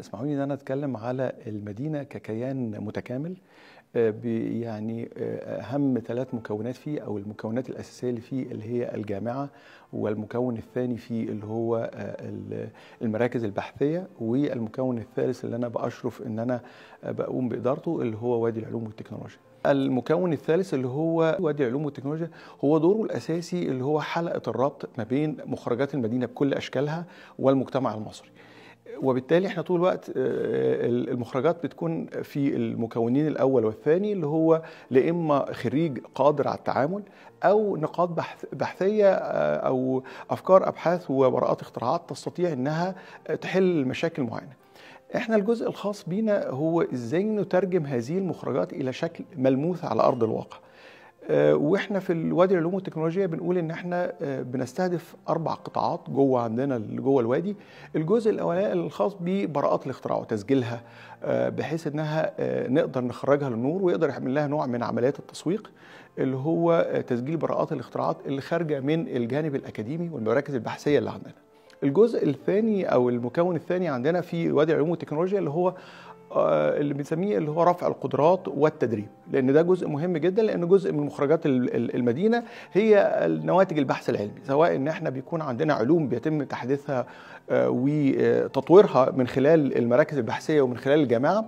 اسمحوني ان انا اتكلم على المدينه ككيان متكامل آه، يعني آه، اهم ثلاث مكونات فيه او المكونات الاساسيه اللي فيه اللي هي الجامعه والمكون الثاني فيه اللي هو آه، المراكز البحثيه والمكون الثالث اللي انا باشرف ان انا بقوم بادارته اللي هو وادي العلوم والتكنولوجيا. المكون الثالث اللي هو وادي العلوم والتكنولوجيا هو دوره الاساسي اللي هو حلقه الربط ما بين مخرجات المدينه بكل اشكالها والمجتمع المصري. وبالتالي احنا طول الوقت آه، المخرجات بتكون في المكونين الاول والثاني اللي هو لا اما خريج قادر على التعامل او نقاط بحثيه آه، او افكار ابحاث وورقات اختراعات تستطيع انها تحل مشاكل معينه احنا الجزء الخاص بينا هو ازاي نترجم هذه المخرجات الى شكل ملموس على ارض الواقع آه، واحنا في الوادي العلوم والتكنولوجيا بنقول ان احنا آه، بنستهدف اربع قطاعات جوه عندنا جوه الوادي الجزء الاولاني الخاص ببراءات الاختراع وتسجيلها آه، بحيث انها نقدر نخرجها للنور ويقدر يعمل لها نوع من عمليات التسويق اللي هو تسجيل براءات الاختراعات اللي خارجه من الجانب الاكاديمي والمراكز البحثيه اللي عندنا الجزء الثاني او المكون الثاني عندنا في وادي العلوم والتكنولوجيا اللي هو آه، اللي بنسميه اللي هو رفع القدرات والتدريب لان ده جزء مهم جدا لان جزء من مخرجات المدينه هي نواتج البحث العلمي سواء ان احنا بيكون عندنا علوم بيتم تحديثها آه، وتطويرها من خلال المراكز البحثيه ومن خلال الجامعه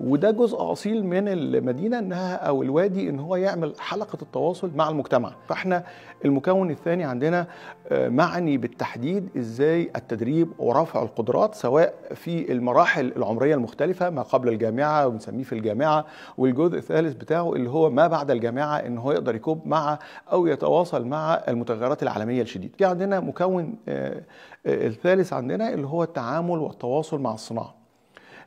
وده جزء اصيل من المدينه انها او الوادي ان هو يعمل حلقه التواصل مع المجتمع فاحنا المكون الثاني عندنا آه، معني بالتحديد ازاي التدريب ورفع القدرات سواء في المراحل العمريه المختلفه ما قبل الجامعه ونسميه في الجامعه والجزء الثالث بتاعه اللي هو ما بعد الجامعه ان هو يقدر يكوب مع او يتواصل مع المتغيرات العالميه الشديده في عندنا مكون آه، آه، الثالث عندنا اللي هو التعامل والتواصل مع الصناعه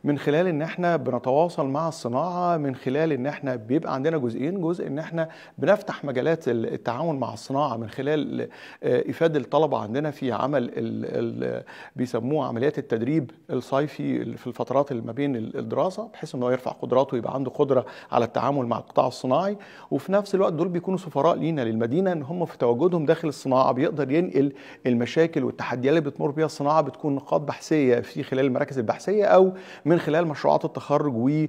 من خلال ان احنا بنتواصل مع الصناعه من خلال ان احنا بيبقى عندنا جزئين جزء ان احنا بنفتح مجالات التعاون مع الصناعه من خلال آه، افاده الطلبه عندنا في عمل الـ بيسموه عمليات التدريب الصيفي في الفترات اللي ما بين الدراسه بحيث ان هو يرفع قدراته ويبقى عنده قدره على التعامل مع القطاع الصناعي وفي نفس الوقت دول بيكونوا سفراء لينا للمدينه ان هم في تواجدهم داخل الصناعه بيقدر ينقل المشاكل والتحديات اللي بتمر بيها الصناعه بتكون نقاط بحثيه في خلال المراكز البحثيه او من خلال مشروعات التخرج واللي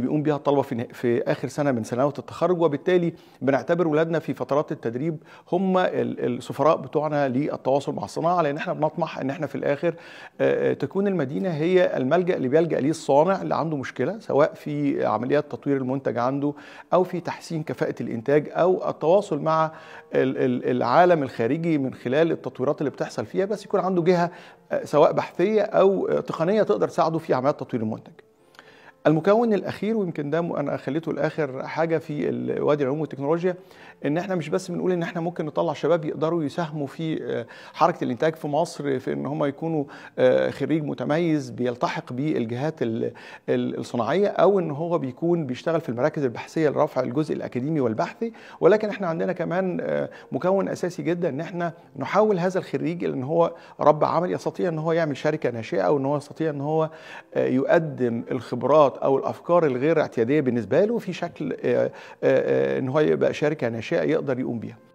بيقوم بيها الطلبه في في اخر سنه من سنوات التخرج وبالتالي بنعتبر ولادنا في فترات التدريب هم السفراء بتوعنا للتواصل مع الصناعه لان احنا بنطمح ان احنا في الاخر تكون المدينه هي الملجا اللي بيلجا ليه الصانع اللي عنده مشكله سواء في عمليات تطوير المنتج عنده او في تحسين كفاءه الانتاج او التواصل مع العالم الخارجي من خلال التطويرات اللي بتحصل فيها بس يكون عنده جهه سواء بحثيه او تقنيه تقدر تساعده في عمليات تطوير غير المكون الاخير ويمكن ده انا خليته لاخر حاجه في وادي العلوم والتكنولوجيا ان احنا مش بس بنقول ان احنا ممكن نطلع شباب يقدروا يساهموا في آه، حركه الانتاج في مصر في ان هم يكونوا آه، خريج متميز بيلتحق بالجهات الصناعيه او ان هو بيكون بيشتغل في المراكز البحثيه لرفع الجزء الاكاديمي والبحثي ولكن احنا عندنا كمان آه، مكون اساسي جدا ان احنا نحول هذا الخريج ان هو رب عمل يستطيع ان هو يعمل شركه ناشئه وان هو يستطيع ان هو يقدم الخبرات الخطط او الافكار الغير اعتياديه بالنسبه له في شكل آه، آه، آه، ان هو يبقى شركه ناشئه يقدر يقوم بيها